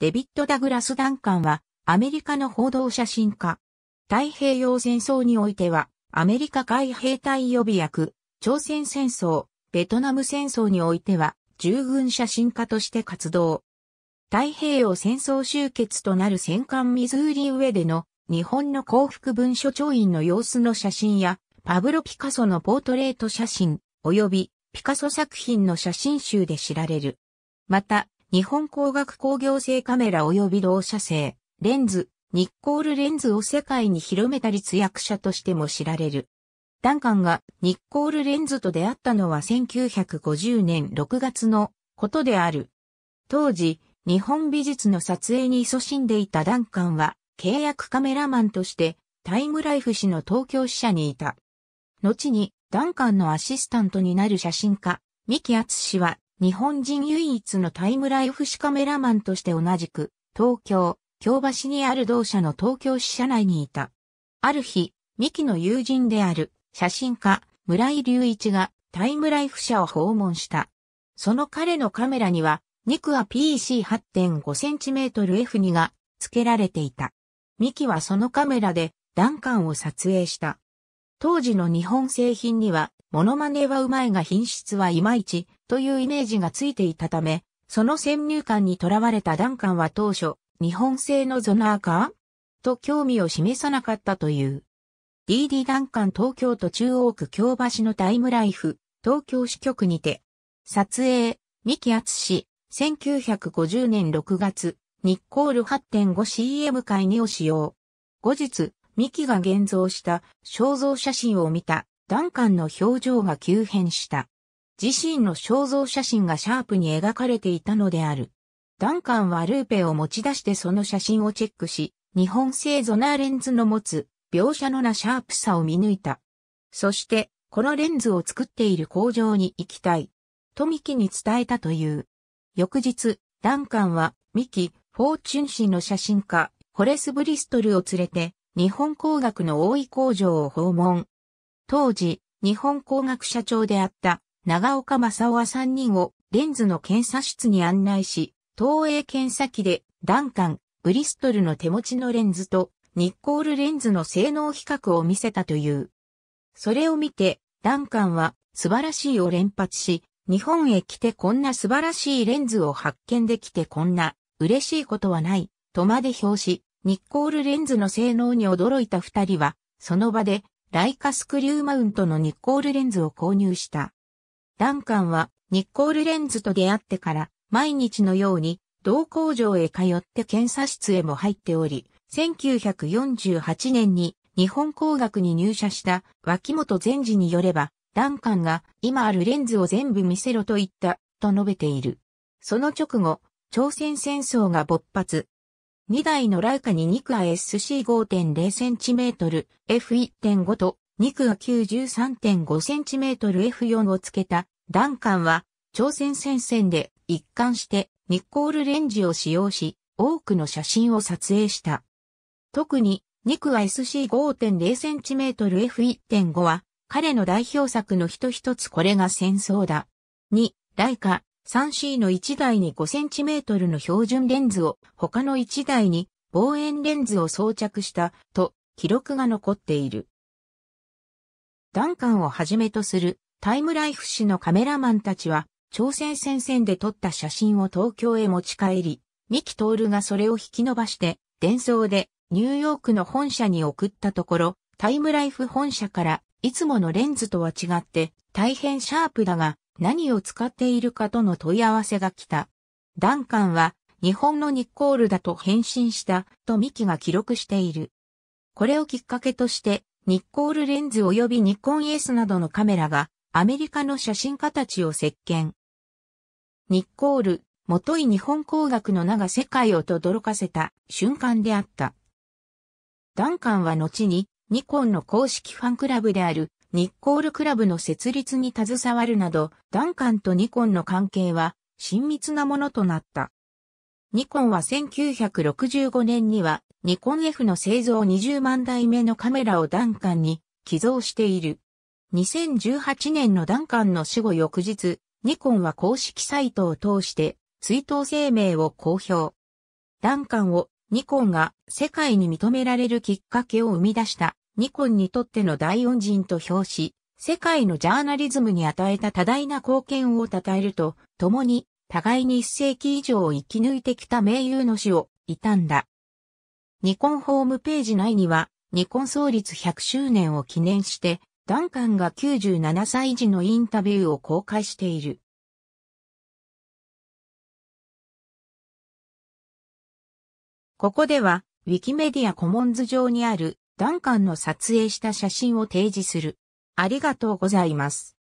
デビッド・ダグラス・ダンカンは、アメリカの報道写真家。太平洋戦争においては、アメリカ海兵隊予備役、朝鮮戦争、ベトナム戦争においては、従軍写真家として活動。太平洋戦争終結となる戦艦ミズーリ上での日本の幸福文書調印の様子の写真や、パブロ・ピカソのポートレート写真、及びピカソ作品の写真集で知られる。また、日本光学工業製カメラ及び同社製、レンズ、ニッコールレンズを世界に広めた立役者としても知られる。ダンカンがニッコールレンズと出会ったのは1950年6月のことである。当時、日本美術の撮影に勤しんでいたダンカンは契約カメラマンとしてタイムライフ氏の東京支社にいた。後にダンカンのアシスタントになる写真家、三木厚氏は日本人唯一のタイムライフ誌カメラマンとして同じく、東京、京橋にある同社の東京支社内にいた。ある日、ミキの友人である写真家、村井隆一がタイムライフ社を訪問した。その彼のカメラには、ニクア PC8.5cmF2 が付けられていた。ミキはそのカメラでダンカンを撮影した。当時の日本製品にはモノマネはうまいが品質はいまいちというイメージがついていたため、その先入観にとらわれたダンカンは当初、日本製のゾナーかと興味を示さなかったという。DD ダンカン東京都中央区京橋のタイムライフ、東京支局にて、撮影、三木厚氏、1950年6月、ニッコール 8.5CM 会にを使用。後日、三木が現像した肖像写真を見たダンカンの表情が急変した。自身の肖像写真がシャープに描かれていたのである。ダンカンはルーペを持ち出してその写真をチェックし、日本製ゾナーレンズの持つ描写のなシャープさを見抜いた。そして、このレンズを作っている工場に行きたい。とミキに伝えたという。翌日、ダンカンはミキ、フォーチュン氏の写真家、ホレス・ブリストルを連れて、日本工学の大井工場を訪問。当時、日本工学社長であった長岡正夫は3人をレンズの検査室に案内し、東映検査機でダンカン、ブリストルの手持ちのレンズとニッコールレンズの性能比較を見せたという。それを見て、ダンカンは素晴らしいを連発し、日本へ来てこんな素晴らしいレンズを発見できてこんな嬉しいことはない、とまで表し、ニッコールレンズの性能に驚いた二人は、その場でライカスクリューマウントのニッコールレンズを購入した。ダンカンはニッコールレンズと出会ってから毎日のように同工場へ通って検査室へも入っており、1948年に日本工学に入社した脇本善治によれば、ダンカンが今あるレンズを全部見せろと言ったと述べている。その直後、朝鮮戦争が勃発、2台のライカにニクは SC5.0cm、F1.5 と2区は 93.5cm、F4 を付けたダンカンは朝鮮戦線で一貫してニッコールレンジを使用し多くの写真を撮影した。特にニクは SC5.0cm、F1.5 は彼の代表作の一一つこれが戦争だ。2、ライカ、3C の1台に 5cm の標準レンズを他の1台に望遠レンズを装着したと記録が残っている。ダンカンをはじめとするタイムライフ誌のカメラマンたちは朝鮮戦線で撮った写真を東京へ持ち帰り、三木ルがそれを引き伸ばして伝送でニューヨークの本社に送ったところ、タイムライフ本社からいつものレンズとは違って大変シャープだが何を使っているかとの問い合わせが来た。ダンカンは日本のニッコールだと返信したとミキが記録している。これをきっかけとしてニッコールレンズ及びニッコンエスなどのカメラがアメリカの写真家たちを席巻。ニッコール、元い日本工学の名が世界を轟かせた瞬間であった。ダンカンは後にニコンの公式ファンクラブであるニッコールクラブの設立に携わるなど、ダンカンとニコンの関係は親密なものとなった。ニコンは1965年にはニコン F の製造20万台目のカメラをダンカンに寄贈している。2018年のダンカンの死後翌日、ニコンは公式サイトを通して追悼声明を公表。ダンカンをニコンが世界に認められるきっかけを生み出したニコンにとっての大恩人と評し、世界のジャーナリズムに与えた多大な貢献を称えると、共に、互いに一世紀以上を生き抜いてきた名優の死を、悼んだ。ニコンホームページ内には、ニコン創立100周年を記念して、ダンカンが97歳時のインタビューを公開している。ここでは、ウィキメディアコモンズ上にあるダンカンの撮影した写真を提示する。ありがとうございます。